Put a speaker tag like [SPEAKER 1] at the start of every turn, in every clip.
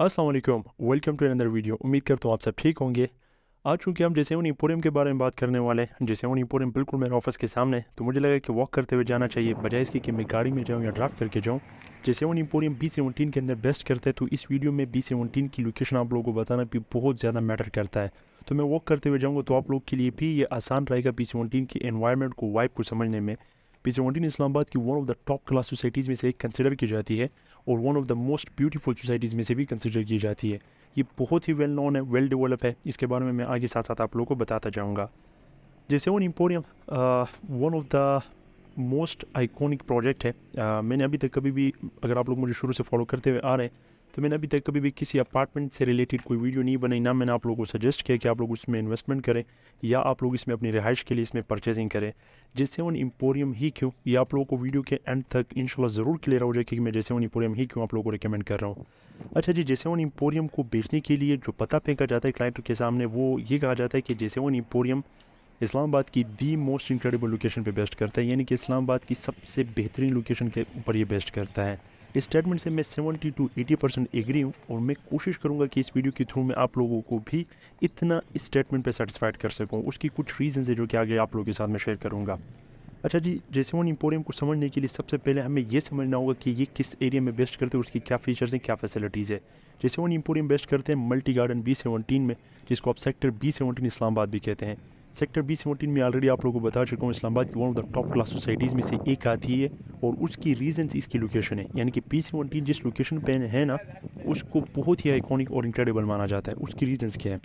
[SPEAKER 1] Aslam welcome to another video उम्मीद करता हूँ आप सब ठीक होंगे आज चूँकि हम जैसे उन पोरम के बारे में बात करने वाले हैं जैसे उन पोरम बिल्कुल मेरे ऑफिस के सामने तो मुझे लगा कि वॉक करते हुए जाना चाहिए बजाय इसकी कि मैं गाड़ी में जाऊँ या ड्राफ्ट करके जाऊँ जैसे उन पोरम बी सेवनटीन के अंदर बेस्ट करते हैं तो इस वीडियो में बी सेवनटीन की लोकेशन आप लोगों को बताना भी बहुत ज़्यादा मैटर करता है तो मैं वॉक करते हुए जाऊँगा तो आप लोग के लिए भी ये आसान रहेगा बी सेवनटीन की इन्वायरमेंट को वाइप को समझने में बिजरवंटीन इस्लामाबाद की one of the top class societies में से एक कंसिडर की जाती है और one of the most beautiful societies में से भी कंसिडर की जाती है ये बहुत ही वेल नॉन है वेल डेवलप है इसके बारे में मैं आगे साथ साथ आप लोगों को बताता जाऊँगा जैसे One Emporium one of the most iconic project है uh, मैंने अभी तक कभी भी अगर आप लोग मुझे शुरू से फॉलो करते हुए आ रहे हैं तो मैंने अभी तक कभी भी किसी अपार्टमेंट से रिलेटेड कोई वीडियो नहीं बनाई ना मैंने आप लोगों को सजेस्ट किया कि आप लोग उसमें इन्वेस्टमेंट करें या आप लोग इसमें अपनी रिहाइश के लिए इसमें परचेजिंग करें जैसे उन इम्पोरियम ही क्यों ये आप लोगों को वीडियो के एंड तक इंशाल्लाह ज़रूर क्लियर हो जाएगी कि मैं जैसे उन इम्पोरियम ही क्यों आप लोगों को रिकमेंड कर रहा हूँ अच्छा जी जैसे उन इम्पोरियम को बेचने के लिए जो पता फेंका जाता है क्लाइंट के सामने वो ये कहा जाता है कि जैसे उन इम्पोरियम इस्लामाबाद की दी मोस्ट इंक्रेडिबल लोकेशन पे बेस्ट करता है यानी कि इस्लामाबाद की सबसे बेहतरीन लोकेशन के ऊपर ये बेस्ट करता है इस स्टेटमेंट से मैं 70 टू 80 परसेंट एग्री हूँ और मैं कोशिश करूँगा कि इस वीडियो के थ्रू मैं आप लोगों को भी इतना इस स्टेटमेंट पर सेटिसफाइड कर सकूँ उसकी कुछ रीज़न है जो कि आगे आप लोगों के साथ मैं शेयर करूँगा अच्छा जी जैसे वन इम्पोरियम को समझने के लिए सबसे पहले हमें यह समझना होगा कि ये किस एरिया में बेस्ट करते हैं उसकी क्या फीचर्स हैं क्या फैसिलिटीज़ है जैसे वन इम्पोरियम बेस्ट करते हैं मल्टी गार्डन बी सेवनटीन में जिसको आप सेक्टर बी सेवनटीन इस्लामाबाद भी कहते हैं सेक्टर बी सेवनटीन में ऑलरेडी आप लोगों को बता चुका हूँ इस्लामाबाद की one of the top class societies में से एक आती है और उसकी रीजन इसकी लोकेशन है यानी कि पी सेवनटीन जिस लोकेशन पे है ना उसको बहुत ही आइकॉनिक और इंक्रेडिबल माना जाता है उसकी रीजन क्या है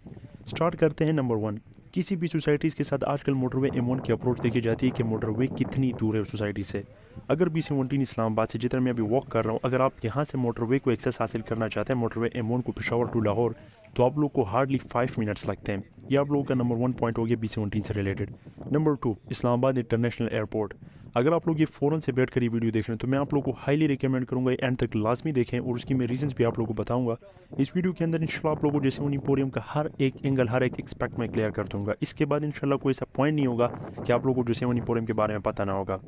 [SPEAKER 1] स्टार्ट करते हैं नंबर वन किसी भी सोसाइटीज़ के साथ आजकल मोटरवे एम वन की अप्रोच देखी जाती है कि मोटरवे कितनी दूर है सोसाइटी से अगर बी सेवनटीन इस्लामाबाद से जितना मैं अभी वॉक कर रहा हूँ अगर आप यहाँ से मोटरवे को एक्सेस हासिल करना चाहते हैं मोटरवे एम वन को पिशावर टू लाहौर तो आप लोग को हार्डली फाइव मिनट्स लगते हैं ये आप लोगों का नंबर वन पॉइंट हो गया बी सेवनटीन से related number two Islamabad international airport अगर आप लोग ये फ़ौरन से बैठ कर ये वीडियो देख रहे हैं तो मैं आप लोग को हाईली रिकमेंड करूँगा एंड तक लाजमी देखें और उसकी मैं रीजंस भी आप लोगों को बताऊँगा इस वीडियो के अंदर इंशाल्लाह आप लोगों को जैसे उनिपोरियम का हर एक एंगल हर एक एक्सपेक्ट मैं क्लियर कर दूँगा इसके बाद इनशाला कोई ऐसा पॉइंट नहीं होगा कि आप लोग को जैसे उनिपोरियम के बारे में पता ना होगा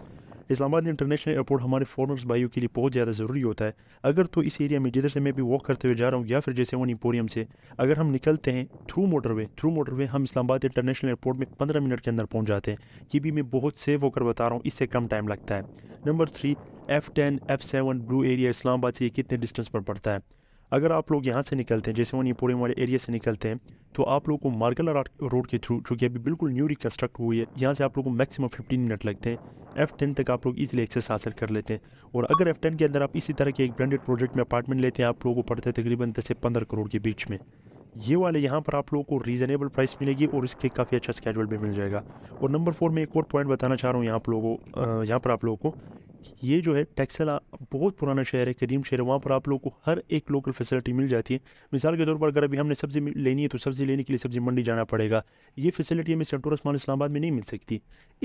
[SPEAKER 1] इस्लामाबाद इंटरनेशनल एयरपोर्ट हमारे फॉरनर्स भाइयों के लिए बहुत ज़्यादा ज़रूरी होता है अगर तो इस एरिया में जिधर से मैं भी वॉक करते हुए जा रहा हूँ या फिर जैसे वन इम्पोरियम से अगर हम निकलते हैं थ्रू मोटरवे थ्रू मोटरवे हम इस्लामाबाद इंटरनेशनल एयरपोर्ट में पंद्रह मिनट के अंदर पहुँच जाते हैं ये भी मैं बहुत सेफ होकर बता रहा हूँ इससे कम टाइम लगता है number three F ten F seven blue area Islamabad से कितने डिस्टेंस पर पड़ता है अगर आप लोग यहाँ से निकलते हैं जैसे वन ये पूरे वाले एरिया से निकलते हैं तो आप लोग को मार्गला रोड के थ्रू जो कि अभी बिल्कुल न्यू रिकन्स्ट्रक्ट हुई है यहाँ से आप लोग को मैक्सिमम 15 मिनट लगते हैं एफ़ टेन तक आप लोग इजीली एक्सेस हासिल कर लेते हैं और अगर एफ़ टेन के अंदर आप इसी तरह के एक ब्रांडेड प्रोजेक्ट में अपार्टमेंट लेते हैं आप लोगों को पड़ते हैं तकरीबन दस से पंद्रह करोड़ के बीच में ये वाले यहाँ पर आप लोगों को रीज़नेबल प्राइस मिलेगी और इसके काफ़ी अच्छा स्केजुअल भी मिल जाएगा और नंबर फोर में एक और पॉइंट बताना चाह रहा हूँ यहाँ आप लोगों यहाँ पर आप लोगों को ये जो है टैक्सेला बहुत पुराना शहर है कदीम शहर है वहाँ पर आप लोग को हर एक लोकल फैसिलिटी मिल जाती है मिसाल के तौर पर अगर अभी हमने सब्ज़ी लेनी है तो सब्ज़ी लेने के लिए सब्ज़ी मंडी जाना पड़ेगा ये फैसिलिटी हमें सेंटोरस उस्मान इस्लाबाद में नहीं मिल सकती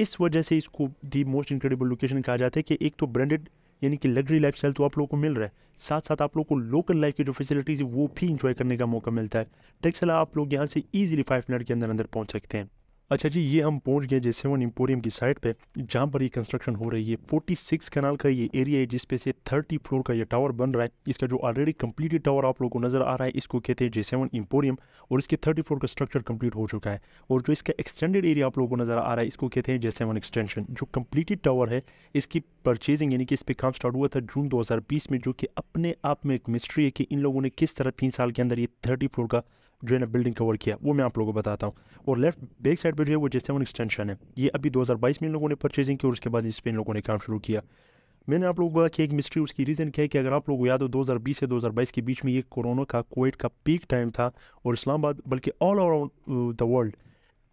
[SPEAKER 1] इस वजह से इसको दी मोस्ट इनक्रेडिबल लोकेशन कहा जाता है कि एक तो ब्रांडेड यानी कि लग्जरी लाइफ तो आप लोगों को मिल रहा है साथ साथ आप लोग को लोकल लाइफ की जो फैसिलिटीज़ है वो भी इंजॉय करने का मौका मिलता है टैक्सेला आप लोग यहाँ से ईजिली फाइव मिनट के अंदर अंदर पहुँच सकते हैं अच्छा जी ये हम पहुंच गए जैसे वन एम्पोरियम की साइड पे जहाँ पर ये कंस्ट्रक्शन हो रही है 46 कनाल का ये एरिया है जिसपे से 30 फ्लोर का ये टावर बन रहा है इसका जो ऑलरेडी कम्प्लीटेड टावर आप लोगों को नजर आ रहा है इसको कहते हैं जैसे वन एम्पोरियम और इसके 30 फ्लोर का स्ट्रक्चर कम्प्लीट हो चुका है और जो इसका एक्सटेंडेड एरिया आप लोगों को नजर आ रहा है इसको कहते हैं जैसे वन एक्सटेंशन जो कम्प्लीटेड टावर है इसकी परचेजिंग यानी कि इस पर काम स्टार्ट हुआ था जून बीस में जो कि अपने आप में एक मिस्ट्री है कि इन लोगों ने किस तरह तीन साल के अंदर ये थर्टी फ्लोर का जो है ना बिल्डिंग कवर किया वो मैं आप लोगों को बताता हूँ और लेफ्ट बैक साइड पर जो है वो जैसे वन एक्सटेंशन है ये अभी 2022 में इन लोगों ने परचेजिंग की और उसके बाद इस पर इन लोगों ने काम शुरू किया मैंने आप लोगों को बोला कि एक मिस्ट्री उसकी रीज़न क्या है कि अगर आप लोगों को याद हो 2020 से 2022 के बीच में ये कोरोना का कोविड का पीक टाइम था और इस्लामाबाद बल्कि all over the world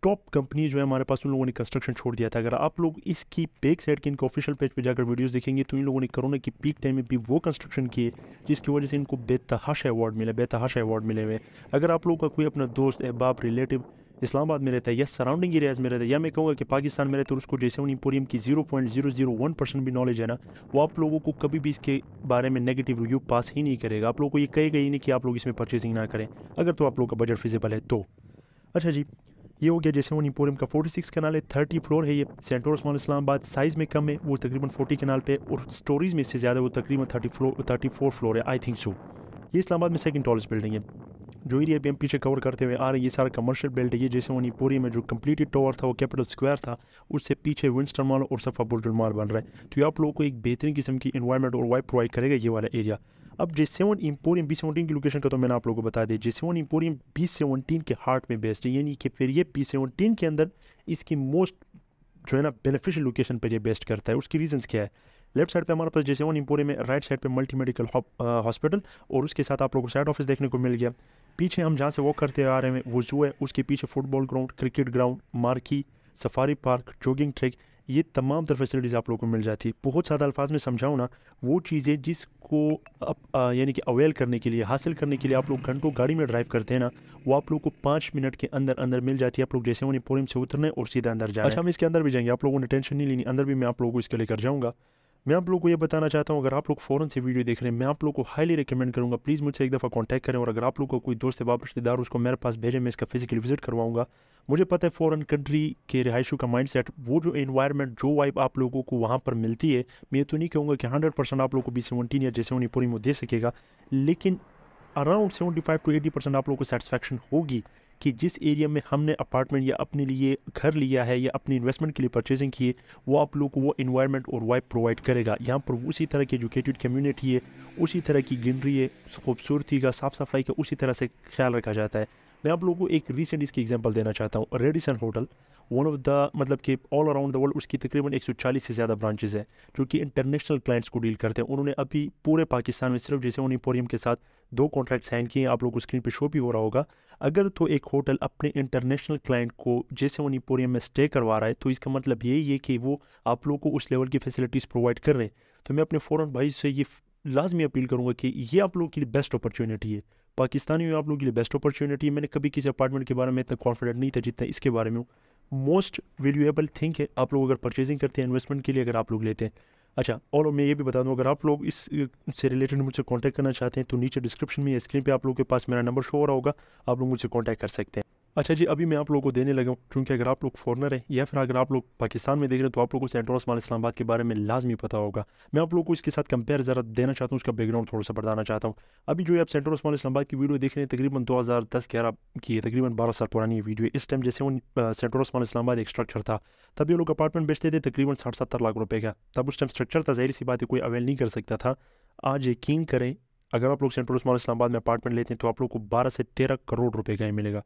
[SPEAKER 1] top company जो है हमारे पास उन लोगों ने कंस्ट्रक्शन छोड़ दिया था अगर आप लोग इसकी बेक साइड के इनके ऑफिशियल पेज पे जाकर वीडियोस देखेंगे तो इन लोगों ने कोरोना की पीक टाइम में भी वो कंस्ट्रक्शन किए जिसकी वजह से इनको बेतहाशा अवार्ड मिले बेतहाशा अवार्ड मिले हुए अगर आप लोगों का कोई अपना दोस्त अहबाब रिलेटिव इस्लामाबाद में रहता है या सराउंडिंग एरियाज़ में रहता है या मैं कहूँगा कि पाकिस्तान में रहता है उसको जैसे उनपोरियम की zero point zero zero one percent भी नॉलेज है ना वो आप लोगों को कभी भी इसके बारे में नेगेटिव रिव्यू पास ही नहीं करेगा आप लोगों को ये कहेगा ही नहीं कि आप लोग इसमें परचेसिंग ना करें अगर तो आप लोग का बजट फिजिबल है तो अच्छा जी ये हो गया वो इम्पोरियम का 46 कनाल है 30 फ्लोर है ये सेंटर ओस्मान इस्लामाबाद साइज़ में कम है वो तकरीबन 40 कनाल पे और स्टोरीज में इससे ज़्यादा वो तकरीबन 30 फ्लोर 34 फ्लोर है आई थिंक सो ये इस्लामाबाद में सेकंड टॉलेस्ट बिल्डिंग है जो एरिया भी हम पीछे कवर करते हुए आ रहे हैं ये सारा कमर्शियल बिल्ड है जैसे वो पूरी में जो कंप्लीटेड टॉवर था वो कैपिटल स्क्वायर था उससे पीछे विंस्टर मॉल और सफ़ा बुलटन मॉल बन रहा है तो ये आप लोगों को एक बेहतरीन किस्म की इन्वायरमेंट और वाइप प्रोवाइड करेगा ये वाला एरिया अब J seven Emporium B seventeen की लोकेशन का तो मैंने आप लोगों को बता दिया J seven Emporium B seventeen के हार्ट में बेस्ट है यानी कि फिर ये बी सेवनटीन के अंदर इसकी मोस्ट जो है ना बेनिफिशियल लोकेशन पर यह बेस्ट करता है उसकी रीजन क्या है लेफ्ट साइड पे हमारे पास जैसे वन इम्पोरियम है राइट साइड पे मल्टी मेडिकल हॉस्पिटल और उसके साथ आप लोगों को साइड ऑफिस देखने को मिल गया पीछे हम जहाँ से वॉक करते आ रहे हैं वो जू है उसके पीछे football ground cricket ground marquee safari park jogging track ये तमाम तर फैसिलिटीज़ आप लोगों को मिल जाती है बहुत सादा अल्फाज में समझाऊँ ना वो चीज़ें जिसको यानी कि अवेल करने के लिए हासिल करने के लिए आप लोग घंटों गाड़ी में ड्राइव करते हैं ना वो आप लोग को पाँच मिनट के अंदर अंदर मिल जाती है आप लोग जैसे उन्हें पोरिम से उतरने और सीधा अंदर जाए अच्छा हम इसके अंदर भी जाएंगे आप लोगों ने टेंशन नहीं लेनी अंदर भी मैं आप लोगों को इसके लेकर जाऊँगा मैं आप लोगों को ये बताना चाहता हूँ अगर आप लोग फ़ौरन से वीडियो देख रहे हैं मैं आप लोग को हाईली रिकमेंड करूँगा प्लीज़ मुझसे एक दफ़ा कॉन्टैक्ट करें और अगर आप लोग का को कोई दोस्त वापस रिश्तेदार उसको मेरे पास भेजें मैं इसका फिजिकली विजिट करवाऊँगा मुझे पता है फॉरन कंट्री के रिहायशों का माइंड सेट वो जो इन्वायरमेंट जो वाइब आप लोगों को वहाँ पर मिलती है मैं ये तो नहीं कहूँगा कि हंड्रेड परसेंट आप लोग को बी सेवनटीन या जे सेवनटी पूरी दे सकेगा लेकिन around seventy five to eighty percent आप लोग को सेटिसफेक्शन होगी कि जिस एरिया में हमने अपार्टमेंट या अपने लिए घर लिया है या अपनी इन्वेस्टमेंट के लिए परचेजिंग की है वो आप लोग को वो इन्वायरमेंट और वाइब प्रोवाइड करेगा यहाँ पर उसी तरह की एजुकेटेड कम्यूनिटी है उसी तरह की ग्रीनरी है खूबसूरती का साफ़ सफाई का उसी तरह से ख्याल रखा जाता है मैं आप लोगों को एक रिसेंट इसकी एग्जांपल देना चाहता हूँ Radisson hotel one of the मतलब कि ऑल अराउंड द वर्ल्ड उसकी तकरीबन 140 से ज़्यादा ब्रांचेज हैं जो कि इंटरनेशनल क्लाइंट्स को डील करते हैं उन्होंने अभी पूरे पाकिस्तान में सिर्फ जैसे उन्हीं के साथ दो कॉन्ट्रैक्ट साइन किए हैं आप लोग को स्क्रीन पर शो भी हो रहा होगा अगर तो एक होटल अपने इंटरनेशनल क्लाइंट को जैसे उन्हीं में स्टे करवा रहा है तो इसका मतलब यही है कि वो आप लोग को उस लेवल की फैसिलिटीज़ प्रोवाइड कर रहे हैं तो मैं अपने फ़ौरन भाई से ये लाजमी अपील करूँगा कि ये आप लोग के लिए बेस्ट अपॉर्चुनिटी है पाकिस्तानी में आप लोगों के लिए बेस्ट अपॉर्चुनिटी है मैंने कभी किसी अपार्टमेंट के बारे में इतना कॉन्फिडेंट नहीं था जितना इसके बारे में हूँ मोस्ट वैल्यूएबल थिंग है आप लोग अगर परचेजिंग करते हैं इन्वेस्टमेंट के लिए अगर आप लोग लेते हैं अच्छा और मैं ये भी बता दूँ अगर आप लोग इस से रिलेटेड मुझसे कॉन्टैक्ट करना चाहते हैं तो नीचे डिस्क्रिप्शन में स्क्रीन पे आप लोग के पास मेरा नंबर शो हो रहा होगा आप लोग मुझसे कॉन्टैक्ट कर सकते हैं अच्छा जी अभी मैं आप लोगों को देने लगा हूँ क्योंकि अगर आप लोग फॉरनर हैं या फिर अगर आप लोग पाकिस्तान में देख रहे हैं तो आप लोगों को सेंट्रोस माल इस्लामाबाद के बारे में लाजमी पता होगा मैं आप लोगों को इसके साथ कंपेयर ज़रा देना चाहता हूँ उसका बैकग्राउंड थोड़ा सा बताना चाहता हूँ अभी जो आप सेंट्रोस माल इस्लाबाद की वीडियो देख रहे हैं तकरीबन दो हज़ार दस ग्यारह की है तकरीबन बारह साल पुरानी वीडियो इस टाइम जैसे वो सेंट्रोस माल इस्लाबाद एक स्ट्रक्चर था तब ये लोग अपार्टमेंट बेचते थे तकरीबन साठ सत्तर लाख रुपये का तब उस टाइम स्ट्रक्चर था जहरी सी बात है कोई अवेल नहीं कर सकता था आज यकीन करें अगर आप लोग सेंट्रोस मॉल इस्लाबाद में अपार्टमेंट लेते हैं तो आप लोग को बारह से तेरह करोड़ रुपये का ही मिलेगा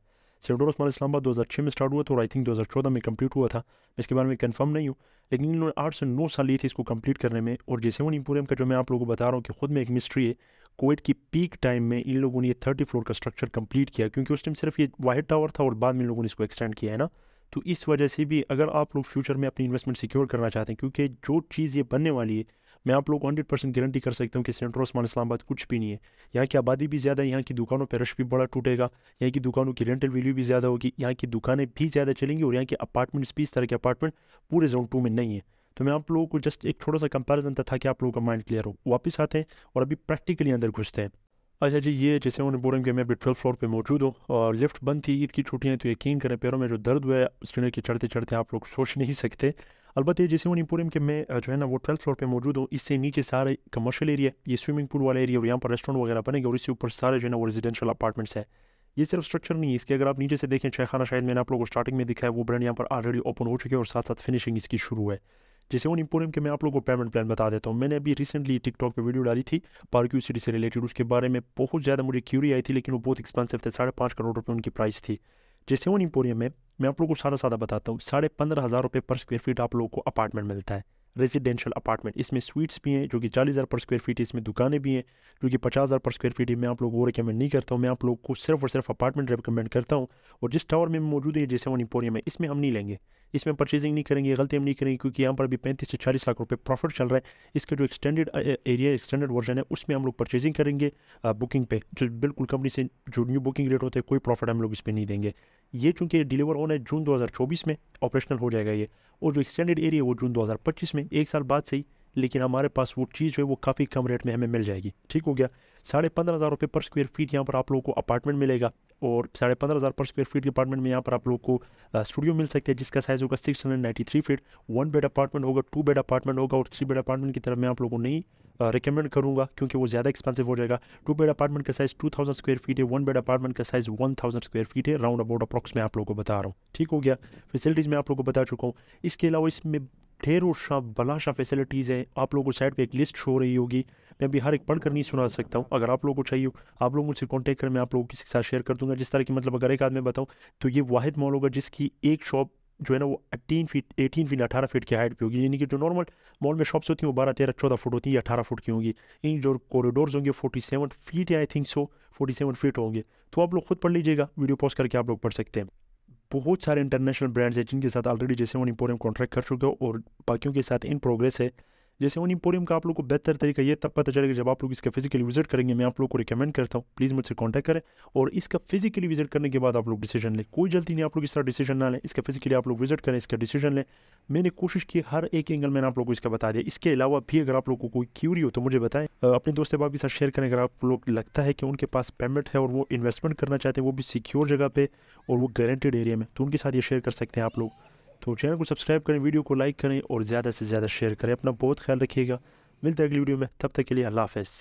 [SPEAKER 1] सेडोर उस्मान इस्लाम दो हज़ार छः में स्टार्ट हुआ था और आई थिंक दो हज़ार चौदह में कम्प्लीट हुआ था मैं इसके बारे में कन्फर्म नहीं हूँ लेकिन इन्होंने आठ से नौ साल लिए थे इसको कम्प्लीट करने में और जैसे वन इम्पोरियम का जो मैं आप लोगों को बता रहा हूँ कि खुद में एक मिस्ट्री है कोविड की पीक टाइम में इन लोगों ने ये थर्टी फ्लोर का स्ट्रक्चर कम्प्लीट किया क्योंकि उस टाइम सिर्फ ये वाइट टावर था और बाद में इन लोगों ने इसको एक्सटेंड किया है ना तो इस वजह से भी अगर आप लोग फ्यूचर में अपनी इन्वेस्टमेंट सिक्योर करना चाहते हैं क्योंकि जो चीज़ ये बनने वाली है मैं आप लोग हंड्रेड परसेंट गारंटी कर सकता हूँ कि सेंटर ओसमान इस्लामाबाद कुछ भी नहीं है यहाँ की आबादी भी ज़्यादा है यहाँ की दुकानों पर रश भी बड़ा टूटेगा यहाँ की दुकानों की रेंटल वैल्यू भी ज़्यादा होगी यहाँ की दुकानें भी ज़्यादा चलेंगी और यहाँ के अपार्टमेंट्स भी इस तरह के अपार्टमेंट पूरे जोन टू में नहीं है तो मैं आप लोगों को जस्ट एक छोटा सा कंपैरिजन था कि आप लोगों का माइंड क्लियर हो वापस आते हैं और अभी प्रैक्टिकली अंदर घुसते हैं अच्छा जी ये जैसे उन्होंने बोला कि मैं अभी ट्वेल्थ फ्लोर पे मौजूद हूँ और लिफ्ट बंद थी ईद की छुट्टियाँ तो यकीन करें पैरों में जो दर्द हुआ है स्टेडियम के चढ़ते चढ़ते आप लोग सोच नहीं सकते अलबत् ये जैसे वो निपुरम के मैं जो है ना वो ट्वेल्थ फ्लोर पर मौजूद हूँ इससे नीचे सारे कमर्शल एरिया ये स्विमिंग पूल वाला एरिया और यहाँ पर रेस्टोरेंट वगैरह बनेंगे और इससे ऊपर सारे जो है ना वो रेजिडेंशियल अपार्टमेंट्स हैं ये सिर्फ स्ट्रक्चर नहीं है इसके अगर आप नीचे से देखें खाना शायद मैंने आप लोगों को स्टार्टिंग में दिखाया वो ब्रांड यहाँ पर ऑलरेडी ओपन हो चुके हैं और साथ साथ फिनिशिंग इसकी शुरू है जैसे वो इम्पोरियम के मैं आप लोगों को पेमेंट प्लान बता देता हूँ मैंने अभी रिसेंटली टिकटॉक पे वीडियो डाली थी पार्क्यू सिटी से रिलेटेड उसके बारे में बहुत ज़्यादा मुझे क्यूरी आई थी लेकिन वो बहुत एक्सपेंसिव थे साढ़े पाँच करोड़ रुपये उनकी प्राइस थी जैसे वो इम्पोरियम में मैं आप लोगों को सारा सादा बताता हूँ साढ़े पंद्रह हज़ार रुपये पर स्क्वायर फीट आप लोगों को अपार्टमेंट मिलता है रेजिडेंशियल अपार्टमेंट इसमें स्वीट्स भी हैं जो कि चालीस हज़ार पर स्क्वायर फीट इसमें दुकानें भी हैं जो कि पचास हज़ार पर स्क्वायर फीट है मैं आप लोग वो रिकमेंड नहीं करता हूँ मैं आप लोग को सिर्फ और सिर्फ अपार्टमेंट रिकमेंड करता हूँ और जिस टावर में मौजूद है जैसे वन इंपोरियम है इसमें हम नहीं लेंगे इसमें परचेजिंग नहीं करेंगे गलती हम नहीं करेंगे क्योंकि यहाँ पर भी पैंतीस से चालीस लाख रुपये प्रॉफिट चल रहा है इसका जो एक्सटेंडेड एरिया एक्सटेंडेड वर्जन है उसमें हम लोग परचेजिंग करेंगे बुकिंग पे जो बिल्कुल कंपनी से जो न्यू बुकिंग रेट होते हैं कोई प्रॉफिट हम लोग इस पर नहीं देंगे ये चूँकि डिलीवर होना है जून 2024 में ऑपरेशनल हो जाएगा ये और जो एक्सटेंडेड एरिया वो जून 2025 में एक साल बाद से ही लेकिन हमारे पास वो चीज़ जो है वो काफ़ी कम रेट में हमें मिल जाएगी ठीक हो गया साढ़े पंद्रह हज़ार रुपये पर स्क्वायर फीट यहाँ पर आप लोगों को अपार्टमेंट मिलेगा और साढ़े पंद्रह हज़ार पर स्क्वायर फीट के अपार्टमेंट में यहाँ पर आप लोगों को स्टूडियो मिल सकता है जिसका साइज़ होगा six hundred ninety three feet one bed apartment होगा टू बेड अपार्टमेंट होगा और थ्री बेड अपार्टमेंट की तरफ में आप लोगों को नहीं रिकमेंड करूँगा क्योंकि वो ज़्यादा एक्सपेंसिव हो जाएगा टू बेड अपार्टमेंट का size two thousand square feet है वन बेड अपार्टमेंट का size one thousand square feet है राउंड अबाउट अप्रॉक्स मैं आप लोगों को बता रहा हूँ ठीक हो गया फैसिलिटीज़ मैं आप लोगों को बता चुका हूँ इसके अलावा इसमें ढेरों शाह बलाशा फैसिलिटीज़ हैं आप लोगों को साइड पर एक लिस्ट शो रही होगी मैं अभी हर एक पढ़ कर नहीं सुना सकता हूँ अगर आप लोगों को चाहिए आप लोग मुझसे कॉन्टैक्ट करें मैं आप लोगों के साथ शेयर कर दूँगा जिस तरह की मतलब अगर एक आदमी बताऊँ तो ये वाहिद मॉल होगा जिसकी एक शॉप जो है ना वो एटीन फीट एटीन फीट अठारह फीट की हाइट पे होगी यानी कि जो नॉर्मल मॉल में शॉप्स होती हैं वो बारह तेरह चौदह फुट होती हैं या अठारह फुट की होंगी इन जो कॉरिडोर्स होंगे फोर्टी सेवन फीट या I think so forty seven feet होंगे तो आप लोग खुद पढ़ लीजिएगा वीडियो पॉज करके आप लोग पढ़ सकते हैं बहुत सारे इंटरनेशनल ब्रांड्स हैं जिनके साथ ऑलरेडी जैसे वन इम्पोरियम कॉन्ट्रैक्ट कर चुके हो और बाकियों के साथ इन प्रोग्रेस है जैसे ओनिपोरियम का आप लोग को बेहतर तरीका ये तब पता चलेगा जब आप लोग इसका फिजिकली विजिट करेंगे मैं आप लोग को रिकमेंड करता हूँ प्लीज़ मुझसे कॉन्टैक्ट करें और इसका फिजिकली विजिट करने के बाद आप लोग डिसीजन लें कोई जल्दी नहीं आप लोग इस तरह डिसीजन ना लें इसका फिजिकली आप लोग विजिट करें इसका डिसीजन लें मैंने कोशिश की हर एक एंगल मैंने आप लोग को इसका बता दिया इसके अलावा भी अगर आप लोग को कोई क्यूरी हो तो मुझे बताएं अपने दोस्त बाप के साथ शेयर करें अगर आप लोग लगता है कि उनके पास पेमेंट है और वो इन्वेस्टमेंट करना चाहते हैं वो भी सिक्योर जगह पर और वो गारंटेड एरिया में तो उनके साथ ये शेयर कर सकते हैं आप लोग तो चैनल को सब्सक्राइब करें वीडियो को लाइक करें और ज़्यादा से ज़्यादा शेयर करें अपना बहुत ख्याल रखिएगा मिलते हैं अगली वीडियो में तब तक के लिए अल्लाह हाफ़